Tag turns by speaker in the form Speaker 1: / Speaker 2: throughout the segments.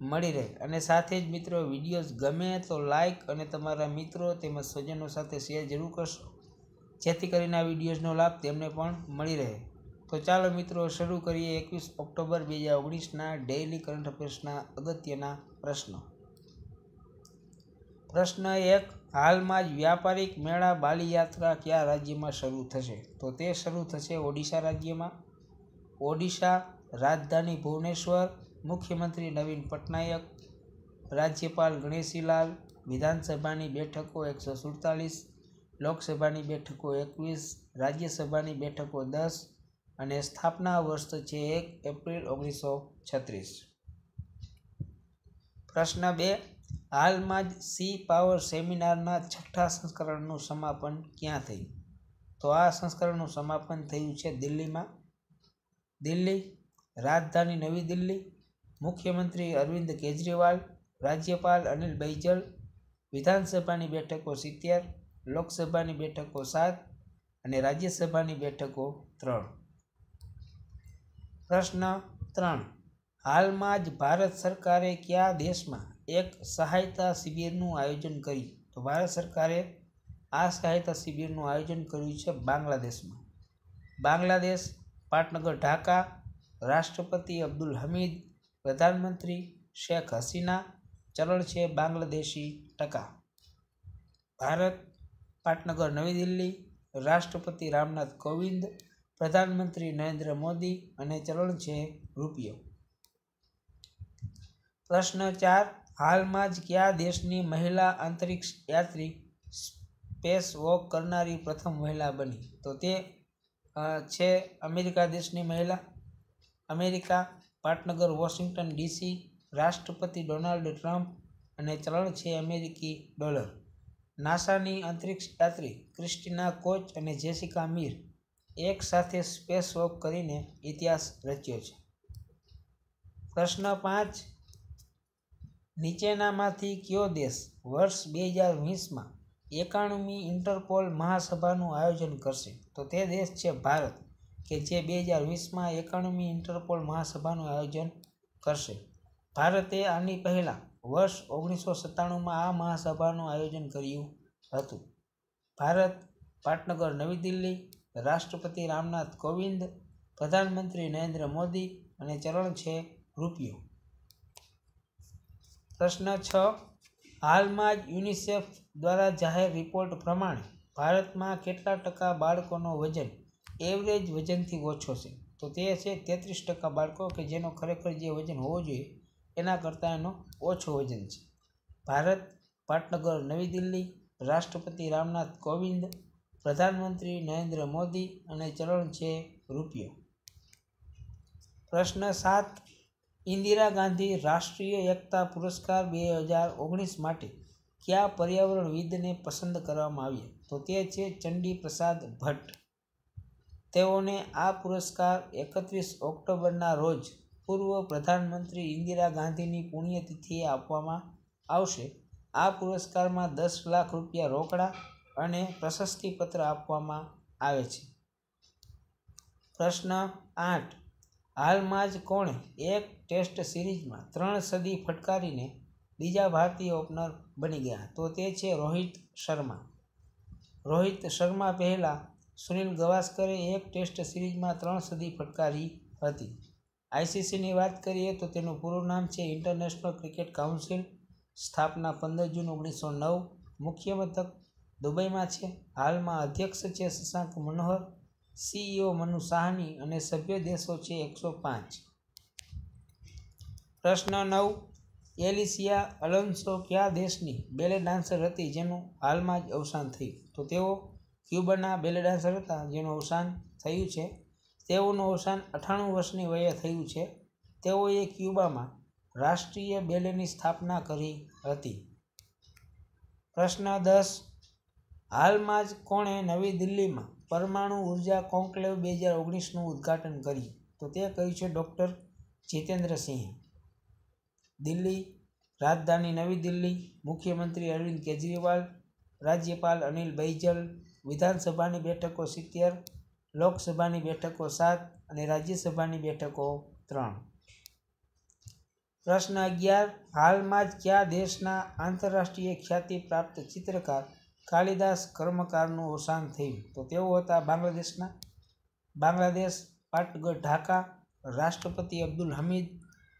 Speaker 1: મળી રહે અને સાથે જ મિત્રો વિડીયોઝ ગમે તો લાઇક અને તમારા મિત્રો તેમજ સ્વજનો સાથે શેર જરૂર કરશો જેથી કરીને આ વિડીયોઝનો લાભ તેમને પણ મળી રહે તો ચાલો મિત્રો શરૂ કરીએ એકવીસ ઓક્ટોબર બે હજાર ઓગણીસના ડેઇલી કરંટ અફેર્સના અગત્યના પ્રશ્નો પ્રશ્ન એક હાલમાં જ વ્યાપારિક મેળા બાલી યાત્રા કયા રાજ્યમાં શરૂ થશે તો તે શરૂ થશે ઓડિશા રાજ્યમાં ઓડિશા રાજધાની ભુવનેશ્વર મુખ્યમંત્રી નવીન પટનાયક રાજ્યપાલ ગણેશીલાલ વિધાનસભાની બેઠકો એકસો સુડતાલીસ લોકસભાની બેઠકો એકવીસ રાજ્યસભાની બેઠકો દસ અને સ્થાપના વર્ષ છે એક એપ્રિલ ઓગણીસો છત્રીસ પ્રશ્ન બે હાલમાં જ સી પાવર સેમિનારના છઠ્ઠા સંસ્કરણનું સમાપન ક્યાં થયું તો આ સંસ્કરણનું સમાપન થયું છે દિલ્હીમાં દિલ્હી રાજધાની નવી દિલ્હી મુખ્યમંત્રી અરવિંદ કેજરીવાલ રાજ્યપાલ અનિલ બૈજલ વિધાનસભાની બેઠકો સિત્તેર લોકસભાની બેઠકો સાત અને રાજ્યસભાની બેઠકો ત્રણ પ્રશ્ન ત્રણ હાલમાં જ ભારત સરકારે કયા દેશમાં એક સહાયતા શિબિરનું આયોજન કર્યું તો ભારત સરકારે આ સહાયતા શિબિરનું આયોજન કર્યું છે બાંગ્લાદેશમાં બાંગ્લાદેશ પાટનગર ઢાકા રાષ્ટ્રપતિ અબ્દુલ હમીદ પ્રધાનમંત્રી શેખ હસીના ચરણ છે બાંગ્લાદેશી ટકા ભારત પાટનગર નવી દિલ્હી રાષ્ટ્રપતિ રામનાથ કોવિંદ પ્રધાનમંત્રી નરેન્દ્ર મોદી અને ચરણ છે રૂપિયો પ્રશ્ન ચાર હાલમાં જ કયા દેશની મહિલા અંતરિક્ષ યાત્રી સ્પેસ વોક કરનારી પ્રથમ મહિલા બની તો તે છે અમેરિકા દેશની મહિલા અમેરિકા પાટનગર વોશિંગ્ટન ડીસી રાષ્ટ્રપતિ ડોનાલ્ડ ટ્રમ્પ અને ચલણ છે અમેરિકી ડોલર નાસાની અંતરિક્ષ યાત્રી ક્રિસ્ટિના કોચ અને જેસિકા મીર એક સાથે સ્પેસ વોક કરીને ઇતિહાસ રચ્યો છે પ્રશ્ન પાંચ નીચેનામાંથી કયો દેશ વર્ષ બે હજાર વીસમાં એકાણુમી ઇન્ટરપોલ મહાસભાનું આયોજન કરશે તો તે દેશ છે ભારત કે જે બે હજાર વીસમાં એકાણમી ઇન્ટરપોલ મહાસભાનું આયોજન કરશે ભારતે આની પહેલાં વર્ષ ઓગણીસો સત્તાણુંમાં આ મહાસભાનું આયોજન કર્યું હતું ભારત પાટનગર નવી દિલ્હી રાષ્ટ્રપતિ રામનાથ કોવિંદ પ્રધાનમંત્રી નરેન્દ્ર મોદી અને ચરણ છે રૂપિયો પ્રશ્ન છ હાલમાં જ યુનિસેફ દ્વારા જાહેર રિપોર્ટ પ્રમાણે ભારતમાં કેટલા ટકા બાળકોનો વજન એવરેજ વજનથી ઓછો છે તો તે છે તેત્રીસ ટકા બાળકો કે જેનો ખરેખર જે વજન હોવો જોઈએ એના કરતાં એનો ઓછો વજન છે ભારત પાટનગર નવી દિલ્હી રાષ્ટ્રપતિ રામનાથ કોવિંદ પ્રધાનમંત્રી નરેન્દ્ર મોદી અને ચરણ છે રૂપિયો પ્રશ્ન સાત ઇન્દિરા ગાંધી રાષ્ટ્રીય એકતા પુરસ્કાર બે હજાર ઓગણીસ માટે કયા પર્યાવરણવિદને પસંદ કરવામાં આવ્યા તો તે છે ચંડી પ્રસાદ ભટ્ટ તેઓને આ પુરસ્કાર એકત્રીસ ઓક્ટોબરના રોજ પૂર્વ પ્રધાનમંત્રી ઇન્દિરા ગાંધીની પુણ્યતિથિએ આપવામાં આવશે આ પુરસ્કારમાં દસ લાખ રૂપિયા રોકડા અને પ્રશસ્તિપત્ર આપવામાં આવે છે પ્રશ્ન આઠ હાલમાં જ કોણે એક ટેસ્ટ સિરીઝમાં ત્રણ સદી ફટકારીને બીજા ભારતીય ઓપનર બની ગયા તો તે છે રોહિત શર્મા રોહિત શર્મા પહેલાં સુનિલ ગવાસ્કરે એક ટેસ્ટ સિરીઝમાં ત્રણ સદી ફટકારી હતી આઈસીસીની વાત કરીએ તો તેનું પૂરું નામ છે ઇન્ટરનેશનલ ક્રિકેટ કાઉન્સિલ સ્થાપના પંદર જૂન ઓગણીસો નવ મુખ્ય મથક દુબઈમાં છે હાલમાં અધ્યક્ષ છે શશાંક મનોહર સીઈઓ મનુ સાહની અને સભ્ય દેશો છે એકસો પાંચ પ્રશ્ન નવ એલિસિયા અલોન્સો કયા દેશની બેલે ડાન્સર હતી જેનું હાલમાં જ અવસાન થયું તો તેઓ ક્યુબાના બેલે ડાન્સર હતા જેનું અવસાન થયું છે તેઓનું અવસાન અઠાણું વર્ષની વયે થયું છે તેઓએ ક્યુબામાં રાષ્ટ્રીય બેલેની સ્થાપના કરી હતી પ્રશ્ન દસ હાલમાં જ કોણે નવી દિલ્હીમાં પરમાણુ ઉર્જા કોન્ક્લેવ બે હજાર ઓગણીસનું ઉદ્ઘાટન કર્યું તો તે કહ્યું છે ડૉક્ટર જીતેન્દ્રસિંહ દિલ્હી રાજધાની નવી દિલ્હી મુખ્યમંત્રી અરવિંદ કેજરીવાલ રાજ્યપાલ અનિલ બૈજલ વિધાનસભાની બેઠકો સિત્તેર લોકસભાની બેઠકો સાત અને રાજ્યસભાની બેઠકો ત્રણ પ્રશ્ન અગિયાર હાલમાં જ કયા દેશના આંતરરાષ્ટ્રીય ખ્યાતિ પ્રાપ્ત ચિત્રકાર કાળિદાસ કર્મકારનું અવસાન થયું તો તેઓ હતા બાંગ્લાદેશના બાંગ્લાદેશ પાટગઢ ઢાકા રાષ્ટ્રપતિ અબ્દુલ હમીદ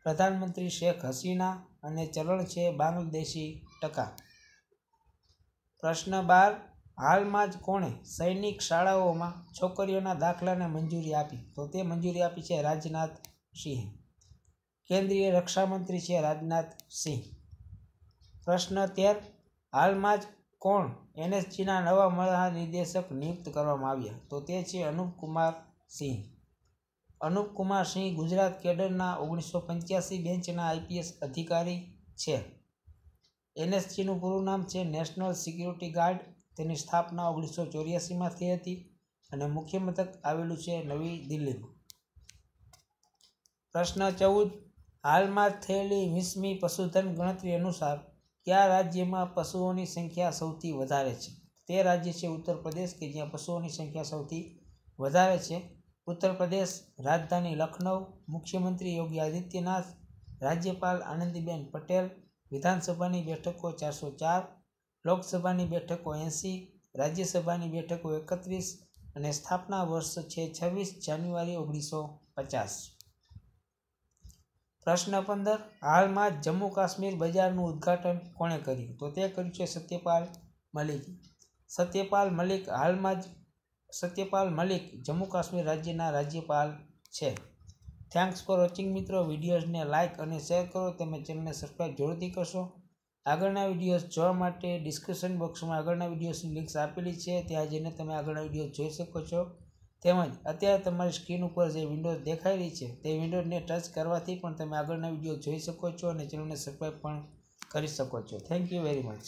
Speaker 1: પ્રધાનમંત્રી શેખ હસીના અને ચલણ છે બાંગ્લાદેશી ટકા પ્રશ્ન બાર હાલમાં જ કોણે સૈનિક શાળાઓમાં છોકરીઓના દાખલાને મંજૂરી આપી તો તે મંજૂરી આપી છે રાજનાથ સિંહ કેન્દ્રીય રક્ષામંત્રી છે રાજનાથ સિંહ પ્રશ્ન તેર હાલમાં જ કોણ એનએસજીના નવા મહાનિર્દેશક નિયુક્ત કરવામાં આવ્યા તો તે છે અનુપકુમાર સિંહ અનુપકુમાર સિંહ ગુજરાત કેડરના ઓગણીસો પંચ્યાસી બેન્ચના આઈપીએસ અધિકારી છે એનએસજીનું પૂરું નામ છે નેશનલ સિક્યુરિટી ગાર્ડ તેની સ્થાપના ઓગણીસો ચોર્યાસીમાં થઈ હતી અને મુખ્ય મથક આવેલું છે નવી દિલ્હીમાં પ્રશ્ન ચૌદ હાલમાં થયેલી વીસમી પશુધન ગણતરી અનુસાર કયા રાજ્યમાં પશુઓની સંખ્યા સૌથી વધારે છે તે રાજ્ય છે ઉત્તર પ્રદેશ કે જ્યાં પશુઓની સંખ્યા સૌથી વધારે છે ઉત્તર પ્રદેશ રાજધાની લખનૌ મુખ્યમંત્રી યોગી આદિત્યનાથ રાજ્યપાલ આનંદીબેન પટેલ વિધાનસભાની બેઠકો ચારસો ચાર લોકસભાની બેઠકો એંસી રાજ્યસભાની બેઠકો એકત્રીસ અને સ્થાપના વર્ષ છે છવ્વીસ જાન્યુઆરી ઓગણીસો પચાસ પ્રશ્ન પંદર હાલમાં જમ્મુ કાશ્મીર બજારનું ઉદ્ઘાટન કોણે કર્યું તો તે કર્યું છે સત્યપાલ મલિક સત્યપાલ મલિક હાલમાં જ સત્યપાલ મલિક જમ્મુ કાશ્મીર રાજ્યના રાજ્યપાલ છે થેન્ક્સ ફોર વોચિંગ મિત્રો વિડીયોઝને લાઇક અને શેર કરો તેમજ ચેનલને સબસ્ક્રાઈબ જરૂરથી કરશો આગળના વિડીયોઝ જોવા માટે ડિસ્ક્રિપ્શન બોક્સમાં આગળના વિડીયોઝની લિંક્સ આપેલી છે ત્યાં જઈને તમે આગળના વિડીયો જોઈ શકો છો તેમજ અત્યારે તમારી સ્ક્રીન ઉપર જે વિન્ડોઝ દેખાઈ રહી છે તે વિન્ડોઝને ટચ કરવાથી પણ તમે આગળના વિડીયો જોઈ શકો છો અને ચેનલને સબસ્ક્રાઈબ પણ કરી શકો છો થેન્ક યુ વેરી મચ